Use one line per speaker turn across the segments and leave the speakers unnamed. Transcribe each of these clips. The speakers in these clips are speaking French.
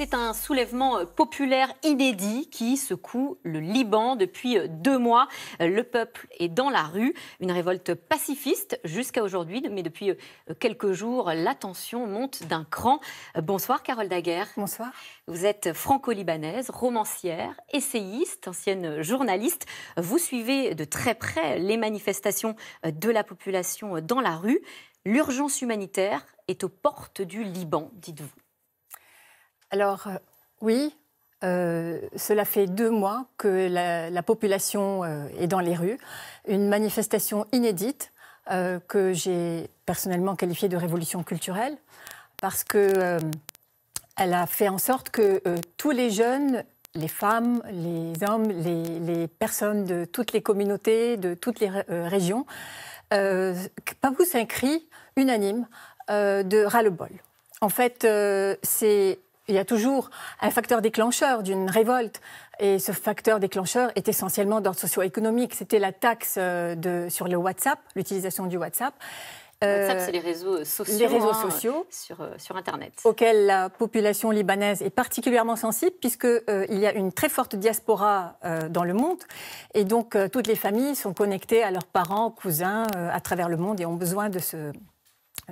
C'est un soulèvement euh, populaire inédit qui secoue le Liban depuis euh, deux mois. Euh, le peuple est dans la rue, une révolte pacifiste jusqu'à aujourd'hui, mais depuis quelques jours, la tension monte d'un cran. Bonsoir Carole Daguerre. Bonsoir. Vous êtes franco-libanaise, romancière, essayiste, ancienne journaliste. Vous suivez de très près les manifestations de la population dans la rue. L'urgence humanitaire est aux portes du Liban, dites-vous.
Alors euh, oui, euh, cela fait deux mois que la, population euh, est dans les rues. Une manifestation inédite que j'ai personnellement qualifiée de révolution culturelle parce que elle a fait en sorte que tous les jeunes, les femmes, les hommes, les, personnes de toutes les communautés, de toutes les régions, euh, vous un cri unanime de ras-le-bol. En fait, c'est il y a toujours un facteur déclencheur d'une révolte. Et ce facteur déclencheur est essentiellement d'ordre socio-économique. C'était la taxe euh, sur le WhatsApp, l'utilisation du WhatsApp. Euh, WhatsApp, c'est les
réseaux sociaux, réseaux hein, sociaux euh, sur, Internet.
Auxquels la population libanaise est particulièrement sensible, puisqu'il y a une très forte diaspora dans le monde. Et donc, toutes les familles sont connectées à leurs parents, cousins, à travers le monde, et ont besoin de ce,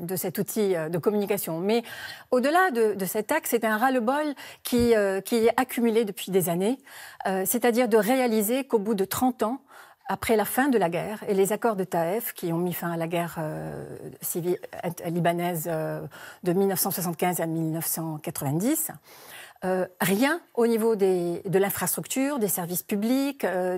de cet outil euh, de communication. Mais au-delà de, cet axe, c'est un ras-le-bol qui, euh, qui est accumulé depuis des années, euh, c'est-à-dire de réaliser qu'au bout de 30 ans, après la fin de la guerre et les accords de Taef qui ont mis fin à la guerre civile libanaise de 1975 à 1990, euh, rien au niveau des, de l'infrastructure, des services publics, euh,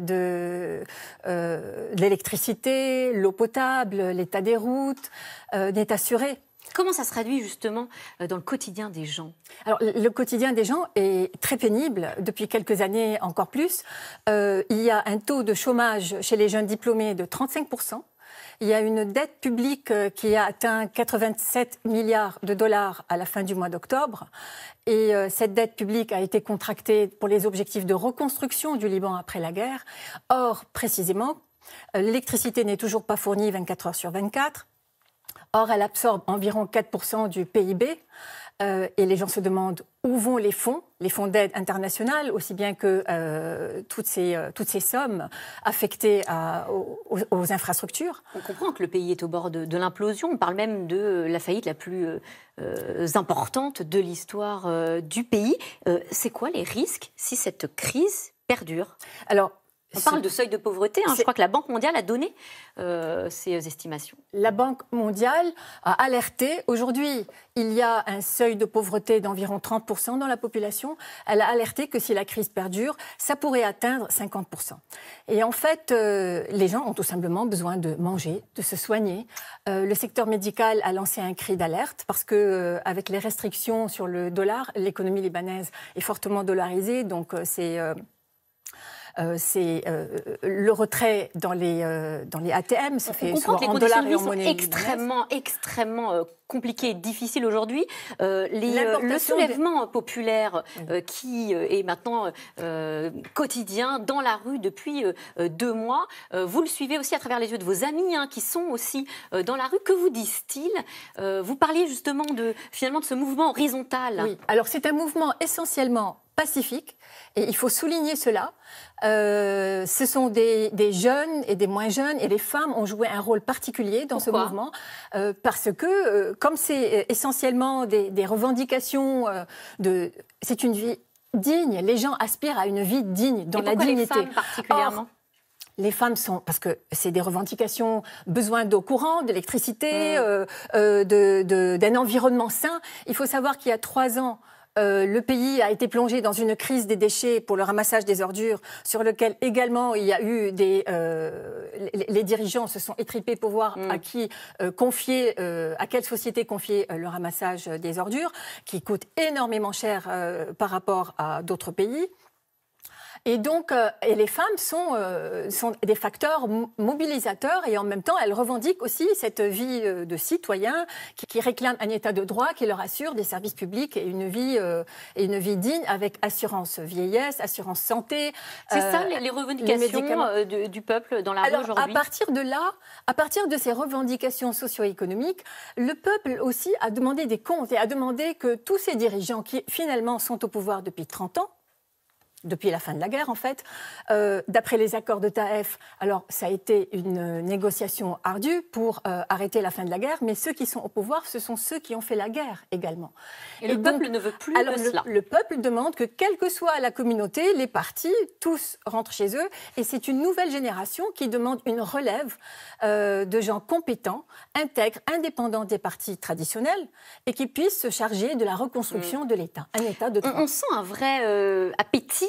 euh, de, l'électricité, l'eau potable, l'état des routes n'est assuré. Comment ça se traduit justement dans le quotidien des gens Alors le quotidien des gens est très pénible depuis quelques années encore plus. il y a un taux de chômage chez les jeunes diplômés de 35 il y a une dette publique euh, qui a atteint 87 milliards de dollars à la fin du mois d'octobre. Et euh, cette dette publique a été contractée pour les objectifs de reconstruction du Liban après la guerre. Or, précisément, euh, l'électricité n'est toujours pas fournie 24 heures sur 24. Or, elle absorbe environ 4% du PIB. et les gens se demandent où vont les fonds les fonds d'aide internationale, aussi bien que euh, toutes, ces,
euh, toutes ces sommes affectées aux, infrastructures. On comprend que le pays est au bord de, l'implosion. On parle même de la faillite la plus euh, importante de l'histoire du pays. C'est quoi les risques si cette crise perdure Alors, on parle de seuil de pauvreté. Hein. Je crois que la Banque mondiale a donné euh, ces estimations. La Banque
mondiale a alerté. Aujourd'hui, il y a un seuil de pauvreté d'environ 30% dans la population. Elle a alerté que si la crise perdure, ça pourrait atteindre 50%. Et en fait, euh, les gens ont tout simplement besoin de manger, de se soigner. Euh, le secteur médical a lancé un cri d'alerte parce que, avec les restrictions sur le dollar, l'économie libanaise est fortement dollarisée. Donc, c'est euh, c'est euh, le retrait dans les, euh, dans les ATM. Ça on fait comprend que les conditions sont extrêmement,
extrêmement et difficiles aujourd'hui. le soulèvement populaire qui est maintenant quotidien dans la rue depuis deux mois, vous le suivez aussi à travers les yeux de vos amis hein, qui sont aussi dans la rue. Que vous disent-ils Vous parliez justement de finalement de ce mouvement horizontal. Oui. Alors c'est un mouvement essentiellement pacifique. Et il faut souligner cela.
Euh, ce sont des, jeunes et des moins jeunes, et les femmes ont joué un rôle particulier dans ce mouvement, euh, parce que, euh, comme c'est essentiellement des, revendications de... C'est une vie digne, les gens aspirent à une vie digne, dans la dignité. Les femmes
particulièrement
les femmes sont, parce que c'est des revendications, besoin d'eau courante, d'électricité, mm. d'un environnement sain. Il faut savoir qu'il y a trois ans, euh, le pays a été plongé dans une crise des déchets pour le ramassage des ordures, sur lequel également il y a eu des. Euh, les, dirigeants se sont étripés pour voir mm. à qui euh, confier, à quelle société confier le ramassage des ordures, qui coûte énormément cher par rapport à d'autres pays. Et donc, euh, et les femmes sont, euh, des facteurs mobilisateurs et en même temps, elles revendiquent aussi cette vie euh, de citoyen qui, réclame un état de droit qui leur assure des services publics et une vie, une vie digne avec assurance vieillesse, assurance santé. C'est ça les, revendications
du, peuple dans la rue aujourd'hui à partir
de là, à partir de ces revendications socio-économiques, le peuple aussi a demandé des comptes et a demandé que tous ces dirigeants qui finalement sont au pouvoir depuis 30 ans, depuis la fin de la guerre en fait. Euh, d'après les accords de Taef, alors ça a été une euh, négociation ardue pour euh, arrêter la fin de la guerre, mais ceux qui sont au pouvoir, ce sont ceux qui ont fait la guerre également. Et, le peuple
ne veut plus de cela. Le
peuple demande que, quelle que soit la communauté, les partis, tous rentrent chez eux, et c'est une nouvelle génération qui demande une relève de gens compétents, intègres, indépendants des partis traditionnels, et qui puissent se charger de la reconstruction
mm. de l'État, un État de on, sent un vrai appétit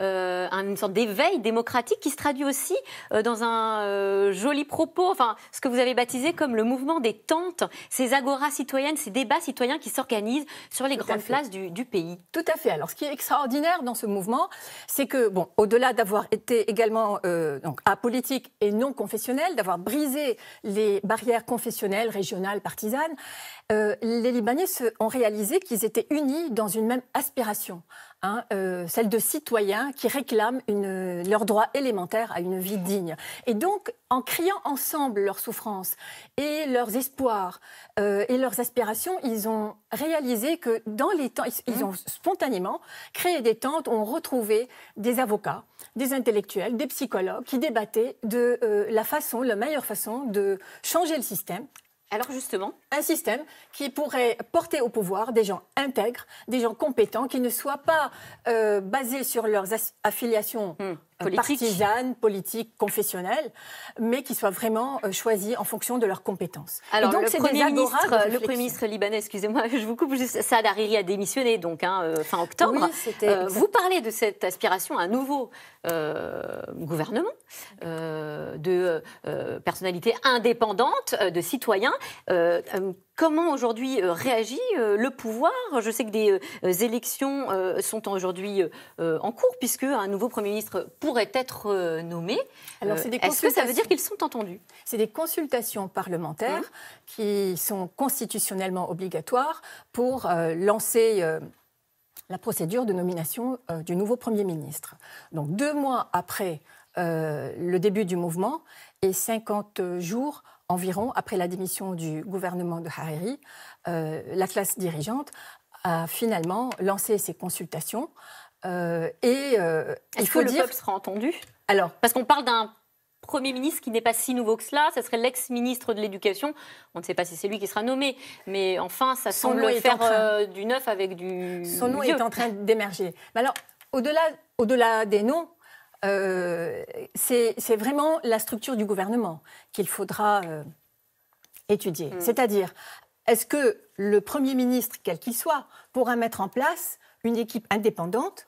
Euh, une sorte d'éveil démocratique qui se traduit aussi euh, dans un euh, joli propos, enfin, ce que vous avez baptisé comme le mouvement des tentes, ces agoras citoyennes, ces débats citoyens qui s'organisent sur les grandes places du, pays. Tout à fait. Alors, ce qui est extraordinaire dans ce mouvement, c'est que, bon, au-delà d'avoir
été également donc, apolitique et non confessionnel, d'avoir brisé les barrières confessionnelles, régionales, partisanes, les Libanais se, ont réalisé qu'ils étaient unis dans une même aspiration, hein, celle de citoyens qui réclament leur droit élémentaire à une vie digne. Et donc, en criant ensemble leurs souffrances et leurs espoirs euh, et leurs aspirations, ils ont réalisé que dans les temps, ils, mmh. ont spontanément créé des tentes ont retrouvé des avocats, des intellectuels, des psychologues qui débattaient de euh, la façon, la meilleure façon de changer le système alors justement Un système qui pourrait porter au pouvoir des gens intègres, des gens compétents, qui ne soient pas euh, basés sur leurs affiliations hmm politique. partisanes, politiques, confessionnelles, mais qui soient vraiment euh, choisis en fonction de leurs compétences. Alors, le, premier ministre,
libanais, excusez-moi, je vous coupe juste, Saad a démissionné donc hein, euh, fin octobre. Euh, vous parlez de cette aspiration à un nouveau gouvernement, de personnalités indépendantes, de citoyens. Comment aujourd'hui euh, réagit euh, le pouvoir Je sais que des euh, élections sont aujourd'hui en cours, puisque un nouveau Premier ministre pourrait être nommé. Est-ce que ça veut dire qu'ils sont entendus C'est des consultations
parlementaires mmh. qui sont constitutionnellement obligatoires pour lancer. la procédure de nomination du nouveau Premier ministre. Donc deux mois après le début du mouvement et 50 jours environ, après la démission du gouvernement de Hariri, euh, la classe dirigeante a finalement lancé ses consultations. Euh, et euh, il faut que le peuple sera
entendu Alors, parce qu'on parle d'un Premier ministre qui n'est pas si nouveau que cela, ce serait l'ex-ministre de l'Éducation. On ne sait pas si c'est lui qui sera nommé, mais enfin, ça semble faire euh, du neuf avec du. Son nom est en
train d'émerger. Mais alors, au-delà au -delà des noms, euh, c'est vraiment la structure du gouvernement qu'il faudra euh, étudier. Mm. C'est-à-dire, est-ce que le Premier ministre, quel qu'il soit, pourra mettre en place une équipe indépendante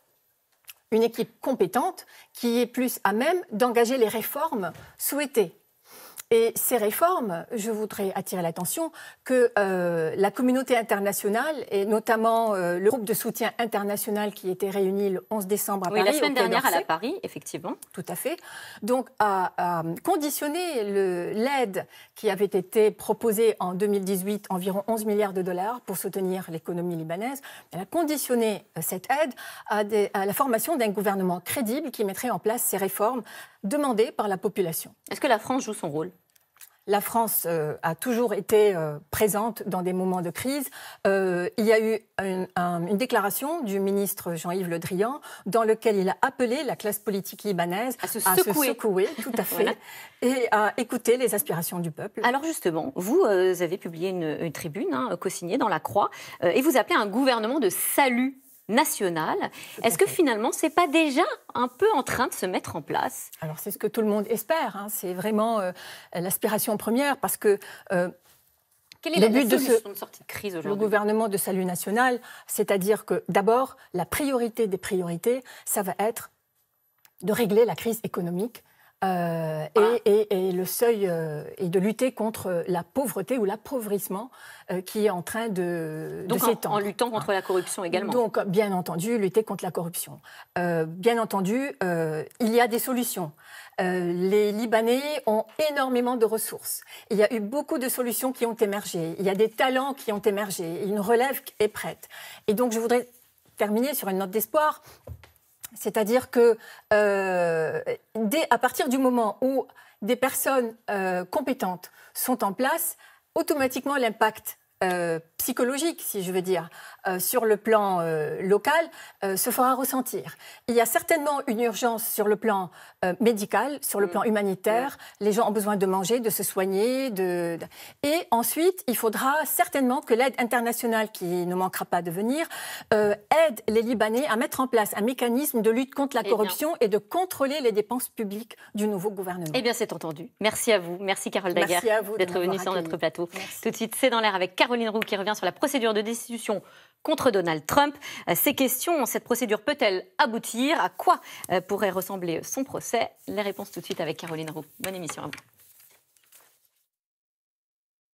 une équipe compétente qui est plus à même d'engager les réformes souhaitées. Et ces réformes, je voudrais attirer l'attention que euh, la communauté internationale, et notamment euh, le groupe de soutien international qui était réuni le 11 décembre à Paris. la semaine dernière à
Paris, effectivement.
Tout à fait. Donc, a, conditionné l'aide qui avait été proposée en 2018, environ 11 milliards de dollars pour soutenir l'économie libanaise. Elle a conditionné euh, cette aide à la formation d'un gouvernement crédible qui mettrait en place ces réformes demandées par la population. Est-ce que la France joue son rôle la France euh, a toujours été euh, présente dans des moments de crise. Euh, il y a eu une, déclaration du ministre Jean-Yves Le Drian dans laquelle il a appelé la classe politique libanaise à se secouer, tout à fait,
et à écouter les aspirations du peuple. Alors justement, vous, avez publié une, tribune hein, co-signée dans La Croix, et vous appelez un gouvernement de salut nationale. Est-ce que finalement, ce n'est pas déjà un peu en train de se mettre en place Alors, c'est ce que tout le monde espère. Hein. C'est vraiment euh, l'aspiration première parce que.
Euh, quel est le but de,
ce, Le gouvernement
de salut national, c'est-à-dire que d'abord, la priorité des priorités, ça va être de régler la crise économique euh, ah. et, et, le seuil euh, est de lutter contre euh, la pauvreté ou l'appauvrissement qui est en train de, s'étendre.
En, en, luttant contre la corruption également. Donc,
bien entendu, lutter contre la corruption. bien entendu, il y a des solutions. les Libanais ont énormément de ressources. Il y a eu beaucoup de solutions qui ont émergé. Il y a des talents qui ont émergé. Une relève est prête. Et donc, je voudrais terminer sur une note d'espoir c'est-à-dire que euh, à partir du moment où des personnes euh, compétentes sont en place, automatiquement l'impact euh, psychologique, si je veux dire, euh, sur le plan euh, local, se fera ressentir. Il y a certainement une urgence sur le plan médical, sur le mm. plan humanitaire. Mm. Les gens ont besoin de manger, de se soigner. Et ensuite, il faudra certainement que l'aide internationale, qui ne manquera pas de venir, aide les Libanais à mettre en place un mécanisme de lutte contre la eh corruption et de contrôler les dépenses publiques du nouveau gouvernement. Eh bien, c'est entendu.
Merci à vous. Merci, Carole Daguerre, d'être venue sur notre plateau. Tout de suite, c'est dans l'air avec Caroline Roux qui revient sur la procédure de destitution contre Donald Trump. Euh, ces questions, cette procédure peut-elle aboutir À quoi euh, pourrait ressembler son procès Les réponses tout de suite avec Caroline Roux. Bonne émission à vous.